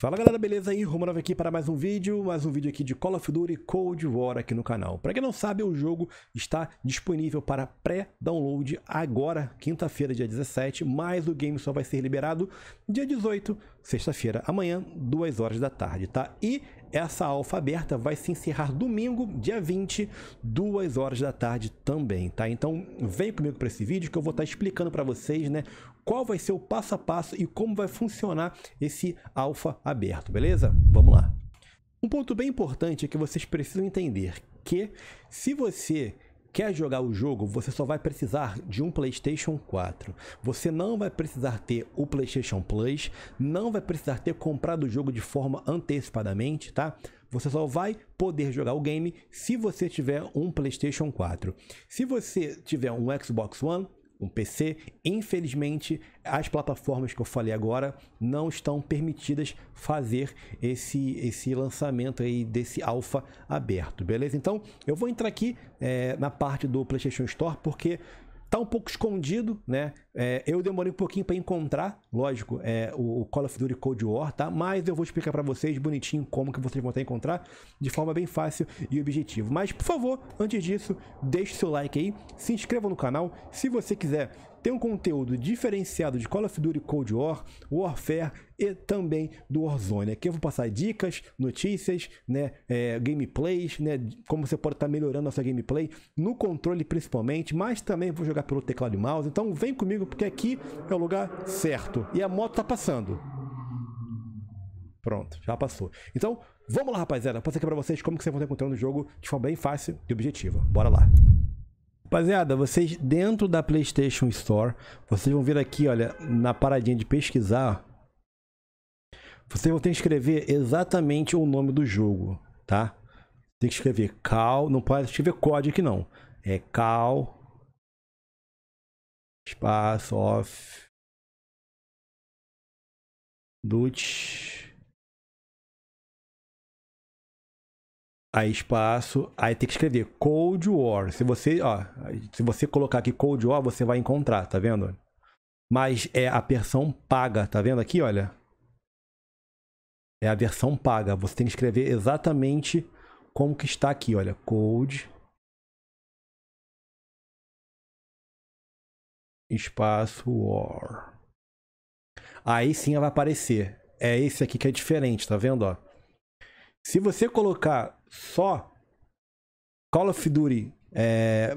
Fala galera, beleza aí? Romanov aqui para mais um vídeo, mais um vídeo aqui de Call of Duty Cold War aqui no canal. Para quem não sabe, o jogo está disponível para pré-download agora, quinta-feira, dia 17, mas o game só vai ser liberado dia 18, sexta-feira, amanhã, 2 horas da tarde, tá? E essa alfa aberta vai se encerrar domingo, dia 20, 2 horas da tarde também, tá? Então vem comigo para esse vídeo que eu vou estar tá explicando para vocês, né, qual vai ser o passo a passo e como vai funcionar esse alfa aberto, beleza? Vamos lá. Um ponto bem importante é que vocês precisam entender que se você quer jogar o jogo, você só vai precisar de um PlayStation 4. Você não vai precisar ter o PlayStation Plus, não vai precisar ter comprado o jogo de forma antecipadamente, tá? Você só vai poder jogar o game se você tiver um PlayStation 4. Se você tiver um Xbox One, um PC. Infelizmente, as plataformas que eu falei agora não estão permitidas fazer esse, esse lançamento aí desse alfa aberto, beleza? Então, eu vou entrar aqui é, na parte do PlayStation Store porque Tá um pouco escondido, né? É, eu demorei um pouquinho para encontrar, lógico, é, o Call of Duty Cold War, tá? Mas eu vou explicar para vocês bonitinho como que vocês vão até encontrar de forma bem fácil e objetiva. Mas, por favor, antes disso, deixe seu like aí, se inscreva no canal. Se você quiser tem um conteúdo diferenciado de Call of Duty Cold War, Warfare e também do Warzone. Aqui eu vou passar dicas, notícias, né, é, gameplays, né, como você pode estar tá melhorando a sua gameplay no controle principalmente, mas também vou jogar pelo teclado e mouse. Então vem comigo porque aqui é o lugar certo. E a moto tá passando. Pronto, já passou. Então, vamos lá, rapaziada. Vou aqui pra vocês como que vocês vão estar encontrando o jogo de forma bem fácil e objetiva. Bora lá. Rapaziada, vocês dentro da PlayStation Store, vocês vão vir aqui, olha, na paradinha de pesquisar. Vocês vão ter que escrever exatamente o nome do jogo, tá? Tem que escrever Cal, não pode escrever código aqui não. É Cal espaço off Dutch Aí espaço, aí tem que escrever Cold War. Se você, ó, se você colocar aqui Cold War, você vai encontrar, tá vendo? Mas é a versão paga, tá vendo aqui, olha? É a versão paga. Você tem que escrever exatamente como que está aqui, olha, Cold espaço War. Aí sim ela vai aparecer. É esse aqui que é diferente, tá vendo, ó? Se você colocar só Call of Duty, é,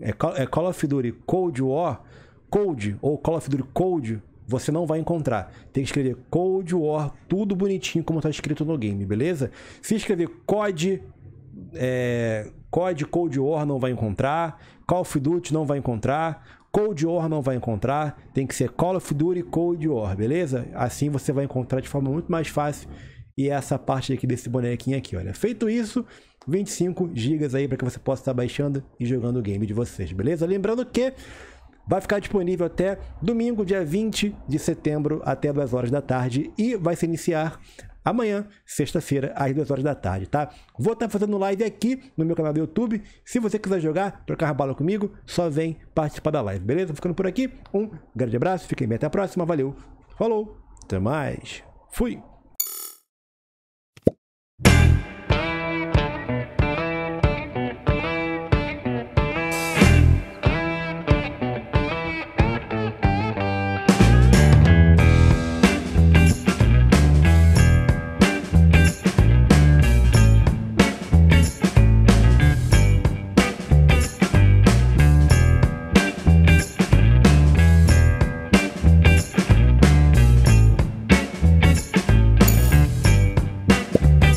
é, é Call of Duty Cold War, Cold ou Call of Duty Cold, você não vai encontrar. Tem que escrever Cold War, tudo bonitinho como está escrito no game, beleza? Se escrever COD, é, COD Cold War não vai encontrar, Call of Duty não vai encontrar, Cold War não vai encontrar, tem que ser Call of Duty Cold War, beleza? Assim você vai encontrar de forma muito mais fácil e essa parte aqui desse bonequinho aqui, olha. Feito isso, 25 GB aí para que você possa estar baixando e jogando o game de vocês, beleza? Lembrando que vai ficar disponível até domingo, dia 20 de setembro, até 2 horas da tarde e vai se iniciar amanhã, sexta-feira, às 2 horas da tarde, tá? Vou estar tá fazendo live aqui no meu canal do YouTube. Se você quiser jogar, trocar bala comigo, só vem participar da live, beleza? Ficando por aqui, um grande abraço, fiquem bem, até a próxima, valeu, falou, até mais, fui!